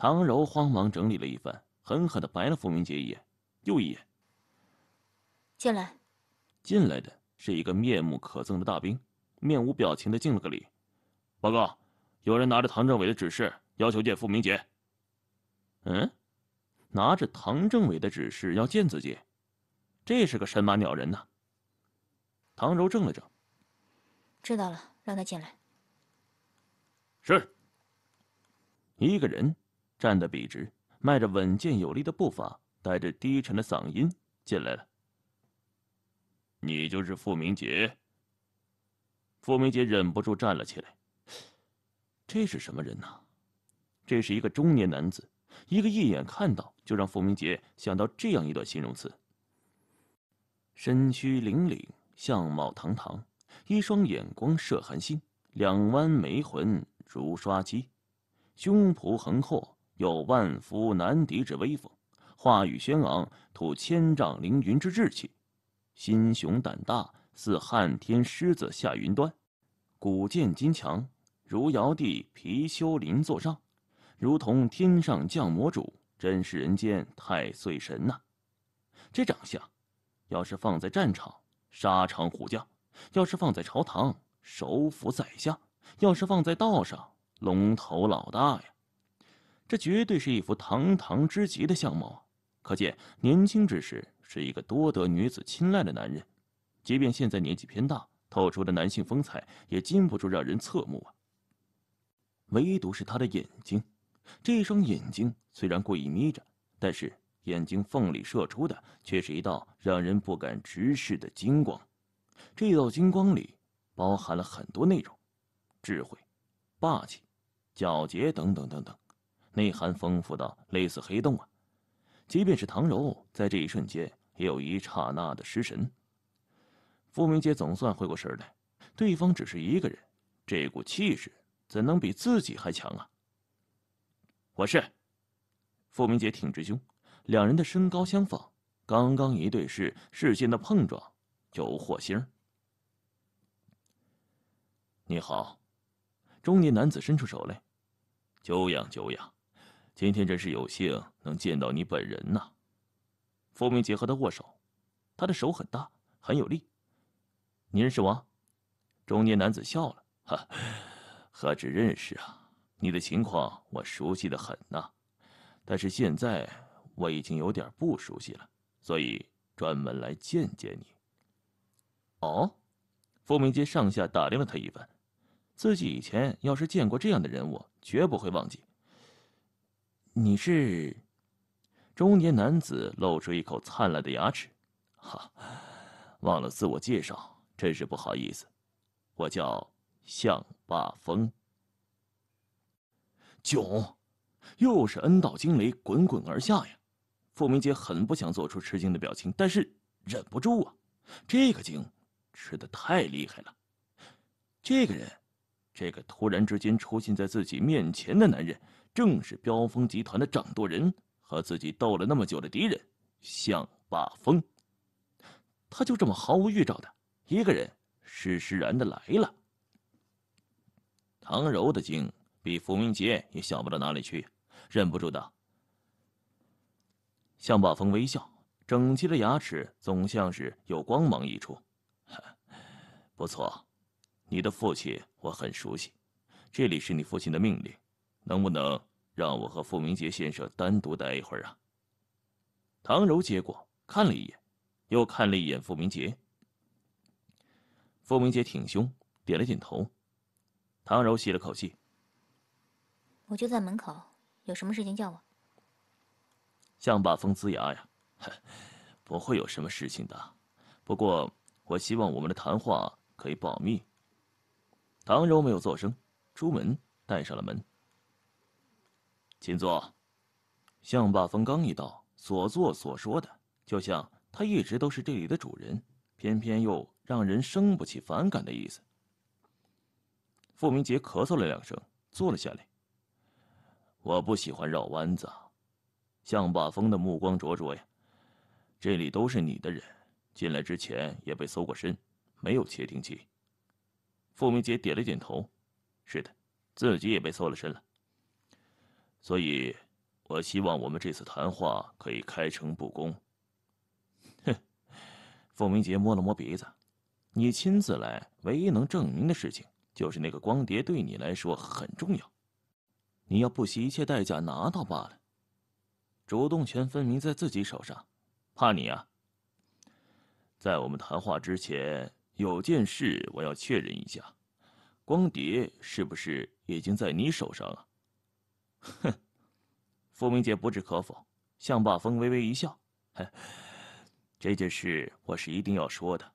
唐柔慌忙整理了一番，狠狠的白了傅明杰一眼，又一眼。进来，进来的是一个面目可憎的大兵，面无表情的敬了个礼。报告，有人拿着唐政委的指示，要求见傅明杰。嗯，拿着唐政委的指示要见自己，这是个神马鸟人呐？唐柔怔了怔，知道了，让他进来。是，一个人。站得笔直，迈着稳健有力的步伐，带着低沉的嗓音进来了。你就是傅明杰。傅明杰忍不住站了起来。这是什么人呢？这是一个中年男子，一个一眼看到就让傅明杰想到这样一段形容词：身躯凛凛，相貌堂堂，一双眼光射寒星，两弯眉浑如刷漆，胸脯横阔。有万夫难敌之威风，话语轩昂，吐千丈凌云之志气，心雄胆大，似汉天狮子下云端，古剑金强，如尧帝貔貅临座上，如同天上降魔主，真是人间太岁神呐！这长相，要是放在战场，沙场虎将；要是放在朝堂，首辅宰相；要是放在道上，龙头老大呀！这绝对是一幅堂堂之极的相貌啊！可见年轻之时是一个多得女子青睐的男人，即便现在年纪偏大，透出的男性风采也禁不住让人侧目啊。唯独是他的眼睛，这双眼睛虽然故意眯着，但是眼睛缝里射出的却是一道让人不敢直视的金光。这道金光里包含了很多内容：智慧、霸气、皎洁等等等等。内涵丰富到类似黑洞啊！即便是唐柔，在这一瞬间也有一刹那的失神。傅明杰总算回过神来，对方只是一个人，这股气势怎能比自己还强啊？我是傅明杰，挺直胸。两人的身高相仿，刚刚一对视，视线的碰撞有火星。你好，中年男子伸出手来，久仰久仰。今天真是有幸能见到你本人呐，傅明杰和他握手，他的手很大，很有力。你认识我，中年男子笑了，哈，何止认识啊，你的情况我熟悉的很呐，但是现在我已经有点不熟悉了，所以专门来见见你。哦，傅明杰上下打量了他一番，自己以前要是见过这样的人物，绝不会忘记。你是？中年男子露出一口灿烂的牙齿，哈，忘了自我介绍，真是不好意思。我叫向霸峰。囧，又是恩道惊雷滚滚而下呀！傅明杰很不想做出吃惊的表情，但是忍不住啊，这个惊吃的太厉害了。这个人，这个突然之间出现在自己面前的男人。正是标风集团的掌舵人，和自己斗了那么久的敌人向霸峰，他就这么毫无预兆的一个人，施释然的来了。唐柔的惊比伏明杰也小不到哪里去，忍不住道：“向霸峰微笑，整齐的牙齿总像是有光芒溢出。”“不错，你的父亲我很熟悉，这里是你父亲的命令，能不能？”让我和傅明杰先生单独待一会儿啊。唐柔接过，看了一眼，又看了一眼傅明杰。傅明杰挺胸，点了点头。唐柔吸了口气。我就在门口，有什么事情叫我。向霸风呲牙呀，不会有什么事情的。不过，我希望我们的谈话可以保密。唐柔没有作声，出门，带上了门。请坐。向霸峰刚一到，所做所说的，就像他一直都是这里的主人，偏偏又让人生不起反感的意思。傅明杰咳嗽了两声，坐了下来。我不喜欢绕弯子。向霸峰的目光灼灼呀，这里都是你的人，进来之前也被搜过身，没有窃听器。傅明杰点了点头，是的，自己也被搜了身了。所以，我希望我们这次谈话可以开诚布公。哼，凤鸣杰摸了摸鼻子，你亲自来，唯一能证明的事情就是那个光碟对你来说很重要，你要不惜一切代价拿到罢了。主动权分明在自己手上，怕你啊？在我们谈话之前，有件事我要确认一下，光碟是不是已经在你手上了？哼，傅明杰不置可否，向霸峰微微一笑。这件事我是一定要说的。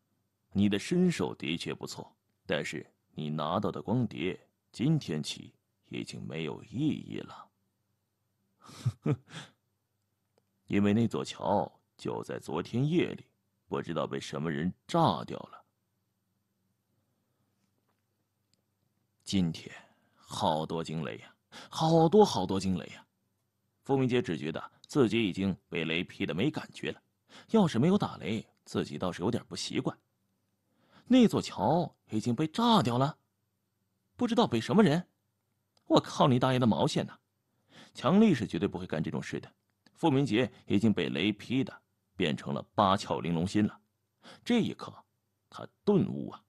你的身手的确不错，但是你拿到的光碟，今天起已经没有意义了。因为那座桥就在昨天夜里，不知道被什么人炸掉了。今天好多惊雷呀！好多好多惊雷啊！傅明杰只觉得自己已经被雷劈的没感觉了。要是没有打雷，自己倒是有点不习惯。那座桥已经被炸掉了，不知道被什么人。我靠！你大爷的毛线呐！强力是绝对不会干这种事的。傅明杰已经被雷劈的变成了八窍玲珑心了。这一刻，他顿悟啊！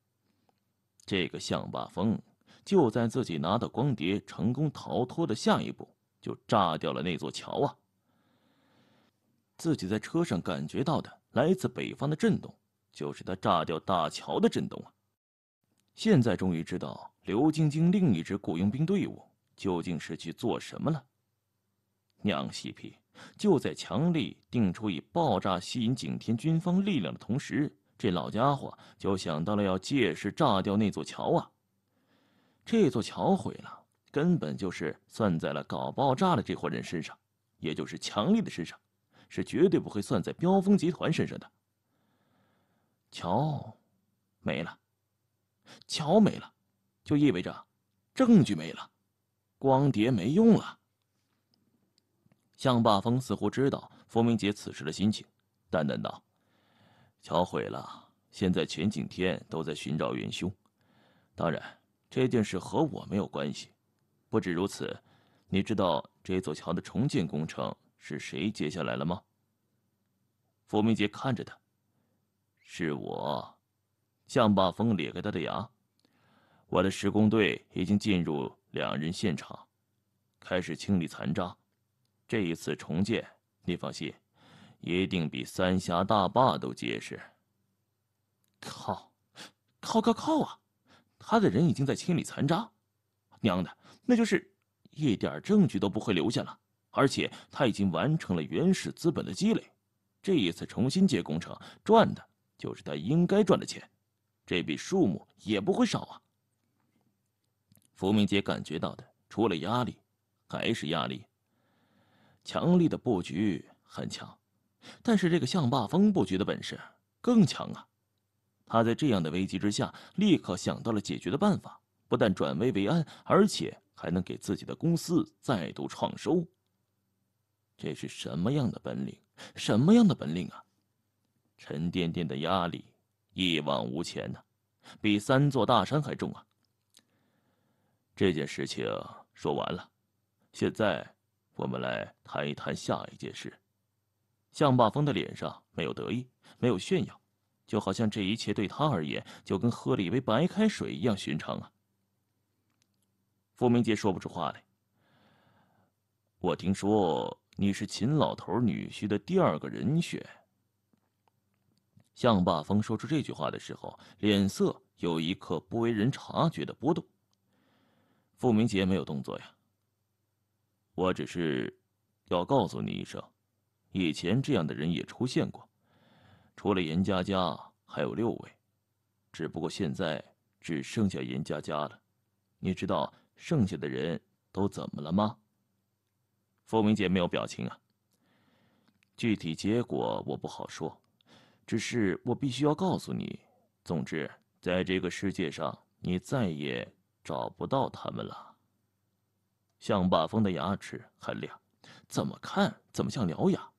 这个向霸峰。就在自己拿到光碟成功逃脱的下一步，就炸掉了那座桥啊！自己在车上感觉到的来自北方的震动，就是他炸掉大桥的震动啊！现在终于知道刘晶晶另一支雇佣兵队伍究竟是去做什么了。娘西皮，就在强力定出以爆炸吸引景天军方力量的同时，这老家伙就想到了要借势炸掉那座桥啊！这座桥毁了，根本就是算在了搞爆炸的这伙人身上，也就是强力的身上，是绝对不会算在标峰集团身上的。桥没了，桥没了，就意味着证据没了，光碟没用了。向霸峰似乎知道傅明杰此时的心情，淡淡道：“桥毁了，现在全景天都在寻找元凶，当然。”这件事和我没有关系，不止如此，你知道这座桥的重建工程是谁接下来了吗？傅明杰看着他，是我。向霸峰咧开他的牙，我的施工队已经进入两人现场，开始清理残渣。这一次重建，你放心，一定比三峡大坝都结实。靠，靠靠靠啊！他的人已经在清理残渣，娘的，那就是一点证据都不会留下了。而且他已经完成了原始资本的积累，这一次重新接工程赚的就是他应该赚的钱，这笔数目也不会少啊。福明杰感觉到的除了压力，还是压力。强力的布局很强，但是这个向霸峰布局的本事更强啊。他在这样的危机之下，立刻想到了解决的办法，不但转危为安，而且还能给自己的公司再度创收。这是什么样的本领？什么样的本领啊！沉甸甸的压力，一往无前呢，比三座大山还重啊！这件事情说完了，现在我们来谈一谈下一件事。向霸峰的脸上没有得意，没有炫耀。就好像这一切对他而言，就跟喝了一杯白开水一样寻常啊！傅明杰说不出话来。我听说你是秦老头女婿的第二个人选。向霸峰说出这句话的时候，脸色有一刻不为人察觉的波动。傅明杰没有动作呀。我只是要告诉你一声，以前这样的人也出现过。除了严佳佳，还有六位，只不过现在只剩下严佳佳了。你知道剩下的人都怎么了吗？凤鸣姐没有表情啊。具体结果我不好说，只是我必须要告诉你。总之，在这个世界上，你再也找不到他们了。向霸峰的牙齿很亮，怎么看怎么像獠牙。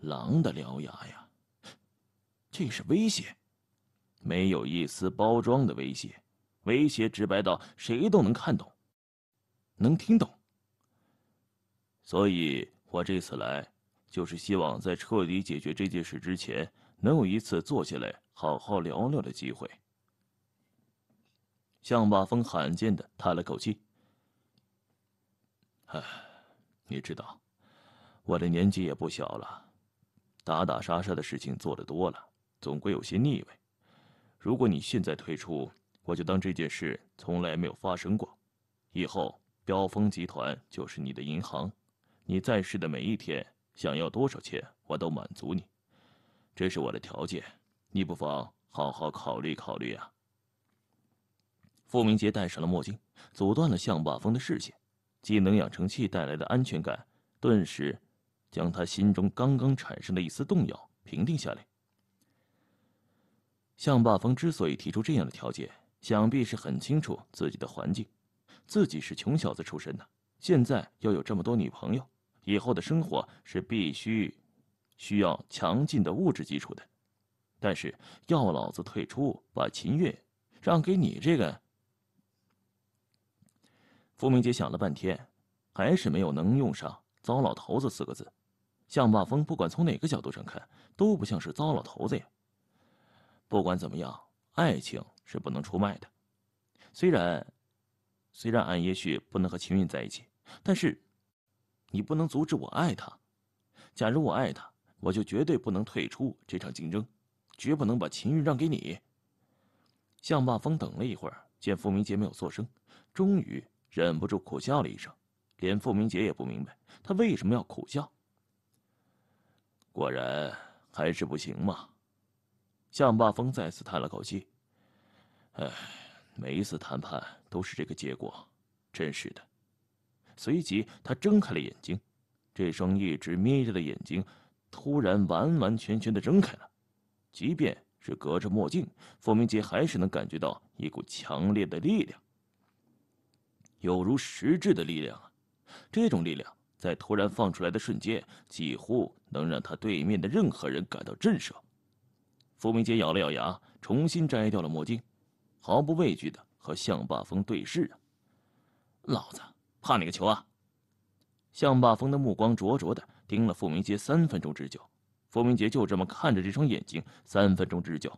狼的獠牙呀！这是威胁，没有一丝包装的威胁，威胁直白到谁都能看懂，能听懂。所以我这次来，就是希望在彻底解决这件事之前，能有一次坐下来好好聊聊的机会。向霸峰罕见的叹了口气。唉，你知道，我的年纪也不小了，打打杀杀的事情做的多了。总归有些腻味。如果你现在退出，我就当这件事从来没有发生过。以后标峰集团就是你的银行，你在世的每一天，想要多少钱我都满足你。这是我的条件，你不妨好好考虑考虑啊。傅明杰戴上了墨镜，阻断了向霸峰的视线。技能养成器带来的安全感，顿时将他心中刚刚产生的一丝动摇平定下来。向霸峰之所以提出这样的条件，想必是很清楚自己的环境，自己是穷小子出身的，现在又有这么多女朋友，以后的生活是必须需要强劲的物质基础的。但是要老子退出，把秦月让给你这个？傅明杰想了半天，还是没有能用上“糟老头子”四个字。向霸峰不管从哪个角度上看，都不像是糟老头子呀。不管怎么样，爱情是不能出卖的。虽然，虽然俺也许不能和秦韵在一起，但是，你不能阻止我爱她。假如我爱她，我就绝对不能退出这场竞争，绝不能把秦韵让给你。向霸风等了一会儿，见傅明杰没有作声，终于忍不住苦笑了一声。连傅明杰也不明白他为什么要苦笑。果然，还是不行嘛。向霸峰再次叹了口气：“哎，每一次谈判都是这个结果，真是的。”随即，他睁开了眼睛，这双一直眯着的眼睛突然完完全全的睁开了。即便是隔着墨镜，傅明杰还是能感觉到一股强烈的力量，有如实质的力量啊！这种力量在突然放出来的瞬间，几乎能让他对面的任何人感到震慑。傅明杰咬了咬牙，重新摘掉了墨镜，毫不畏惧的和向霸峰对视啊！老子怕你个球啊！向霸峰的目光灼灼的盯了傅明杰三分钟之久，傅明杰就这么看着这双眼睛三分钟之久，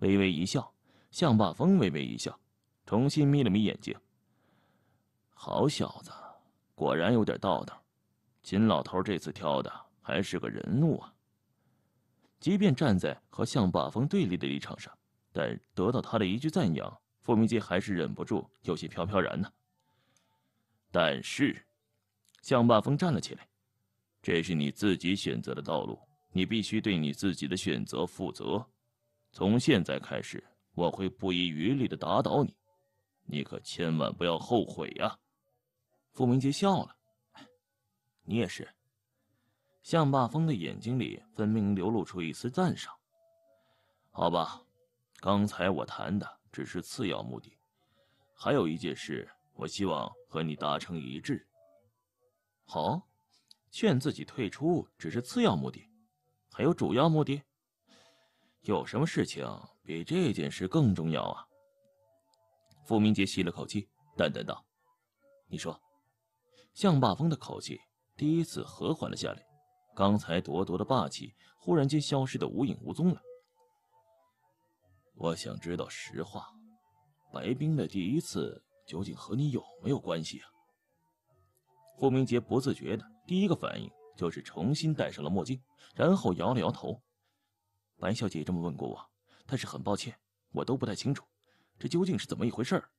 微微一笑，向霸峰微微一笑，重新眯了眯眼睛。好小子，果然有点道道，秦老头这次挑的还是个人物啊！即便站在和向霸峰对立的立场上，但得到他的一句赞扬，傅明杰还是忍不住有些飘飘然呢。但是，向霸峰站了起来：“这是你自己选择的道路，你必须对你自己的选择负责。从现在开始，我会不遗余力的打倒你，你可千万不要后悔呀。”傅明杰笑了：“你也是。”向霸峰的眼睛里分明流露出一丝赞赏。好吧，刚才我谈的只是次要目的，还有一件事，我希望和你达成一致。好，劝自己退出只是次要目的，还有主要目的，有什么事情比这件事更重要啊？傅明杰吸了口气，淡淡道：“你说。”向霸峰的口气第一次和缓了下来。刚才咄咄的霸气，忽然间消失的无影无踪了。我想知道实话，白冰的第一次究竟和你有没有关系啊？傅明杰不自觉的第一个反应就是重新戴上了墨镜，然后摇了摇头。白小姐这么问过我，但是很抱歉，我都不太清楚，这究竟是怎么一回事儿。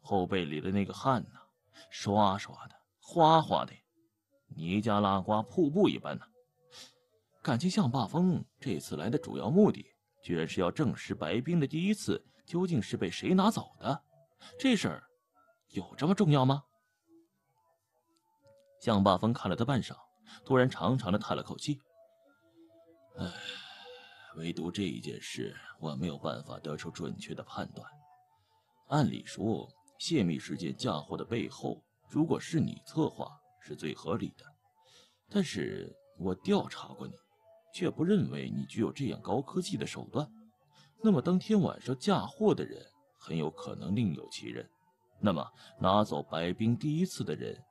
后背里的那个汗呢，刷刷的，哗哗的。尼加拉瓜瀑布一般呢？感情向霸风这次来的主要目的，居然是要证实白冰的第一次究竟是被谁拿走的？这事儿有这么重要吗？向霸风看了他半晌，突然长长的叹了口气：“唉，唯独这一件事，我没有办法得出准确的判断。按理说，泄密事件嫁祸的背后，如果是你策划……”是最合理的，但是我调查过你，却不认为你具有这样高科技的手段。那么当天晚上嫁祸的人很有可能另有其人，那么拿走白冰第一次的人，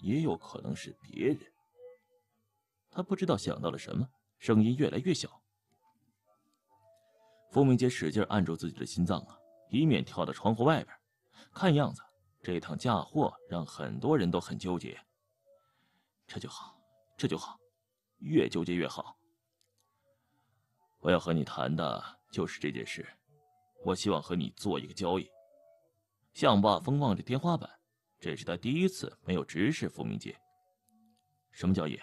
也有可能是别人。他不知道想到了什么，声音越来越小。付明杰使劲按住自己的心脏啊，以免跳到窗户外边。看样子这趟嫁祸让很多人都很纠结。这就好，这就好，越纠结越好。我要和你谈的就是这件事，我希望和你做一个交易。向霸风望着天花板，这是他第一次没有直视傅明杰。什么交易？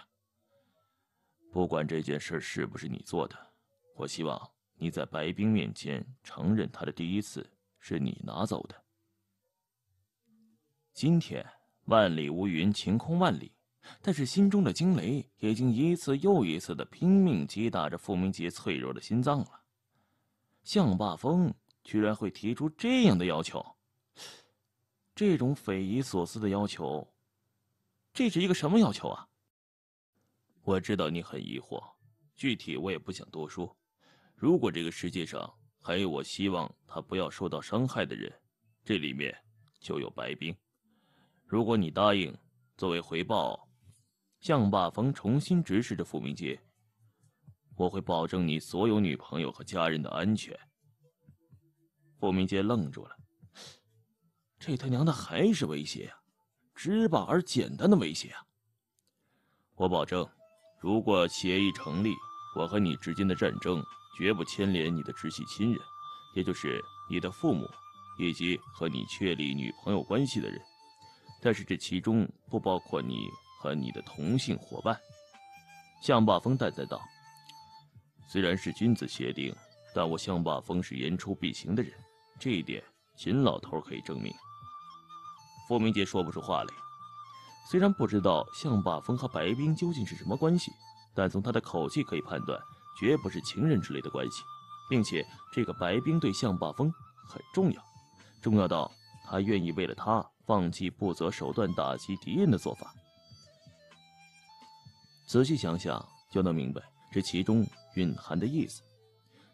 不管这件事是不是你做的，我希望你在白冰面前承认他的第一次是你拿走的。今天万里无云，晴空万里。但是心中的惊雷已经一次又一次的拼命击打着傅明杰脆弱的心脏了。向霸峰居然会提出这样的要求，这种匪夷所思的要求，这是一个什么要求啊？我知道你很疑惑，具体我也不想多说。如果这个世界上还有我希望他不要受到伤害的人，这里面就有白冰。如果你答应，作为回报。向霸峰重新直视着傅明杰，我会保证你所有女朋友和家人的安全。傅明杰愣住了，这他娘的还是威胁啊！直白而简单的威胁啊！我保证，如果协议成立，我和你之间的战争绝不牵连你的直系亲人，也就是你的父母以及和你确立女朋友关系的人。但是这其中不包括你。和你的同性伙伴，向霸风淡淡道：“虽然是君子协定，但我向霸风是言出必行的人，这一点秦老头可以证明。”傅明杰说不出话来。虽然不知道向霸风和白冰究竟是什么关系，但从他的口气可以判断，绝不是情人之类的关系，并且这个白冰对向霸风很重要，重要到他愿意为了他放弃不择手段打击敌人的做法。仔细想想就能明白这其中蕴含的意思。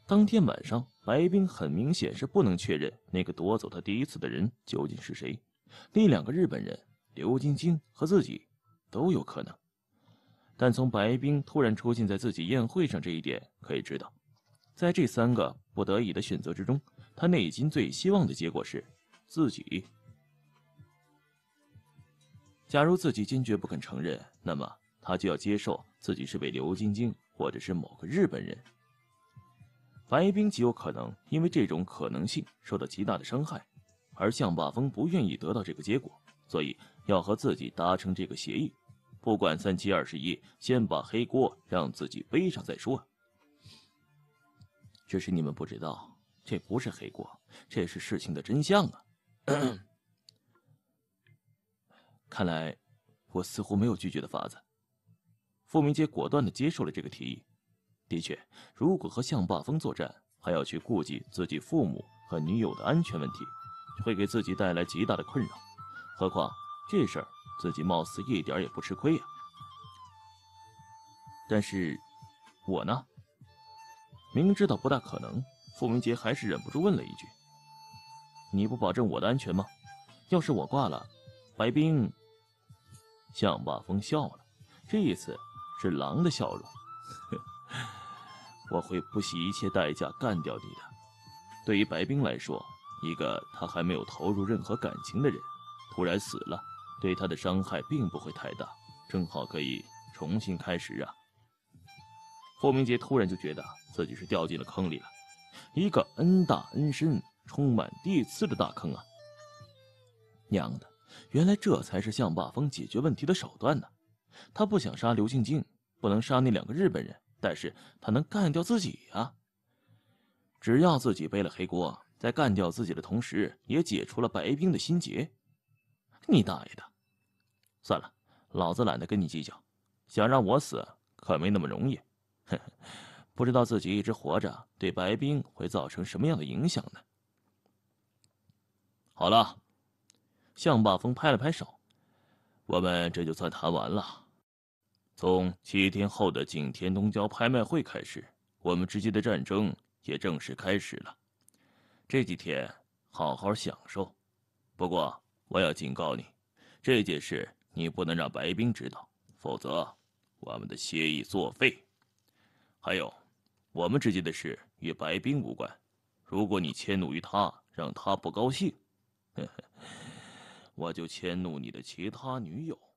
当天晚上，白冰很明显是不能确认那个夺走他第一次的人究竟是谁，那两个日本人刘晶晶和自己都有可能。但从白冰突然出现在自己宴会上这一点可以知道，在这三个不得已的选择之中，他内心最希望的结果是自己。假如自己坚决不肯承认，那么。他就要接受自己是被刘晶晶或者是某个日本人白冰极有可能因为这种可能性受到极大的伤害，而向霸峰不愿意得到这个结果，所以要和自己达成这个协议，不管三七二十一，先把黑锅让自己背上再说。只是你们不知道，这不是黑锅，这是事情的真相啊！看来，我似乎没有拒绝的法子。傅明杰果断地接受了这个提议。的确，如果和向霸峰作战，还要去顾及自己父母和女友的安全问题，会给自己带来极大的困扰。何况这事儿自己貌似一点也不吃亏呀。但是，我呢？明知道不大可能，傅明杰还是忍不住问了一句：“你不保证我的安全吗？要是我挂了，白冰……”向霸峰笑了。这一次。是狼的笑容，我会不惜一切代价干掉你的。对于白冰来说，一个他还没有投入任何感情的人突然死了，对他的伤害并不会太大，正好可以重新开始啊。霍明杰突然就觉得自己是掉进了坑里了，一个恩大恩深、充满地刺的大坑啊！娘的，原来这才是向霸峰解决问题的手段呢。他不想杀刘静静，不能杀那两个日本人，但是他能干掉自己啊！只要自己背了黑锅，在干掉自己的同时，也解除了白冰的心结。你大爷的！算了，老子懒得跟你计较。想让我死，可没那么容易。呵呵，不知道自己一直活着，对白冰会造成什么样的影响呢？好了，向霸峰拍了拍手，我们这就算谈完了。从七天后的景天东郊拍卖会开始，我们之间的战争也正式开始了。这几天好好享受，不过我要警告你，这件事你不能让白冰知道，否则我们的协议作废。还有，我们之间的事与白冰无关。如果你迁怒于他，让他不高兴，我就迁怒你的其他女友。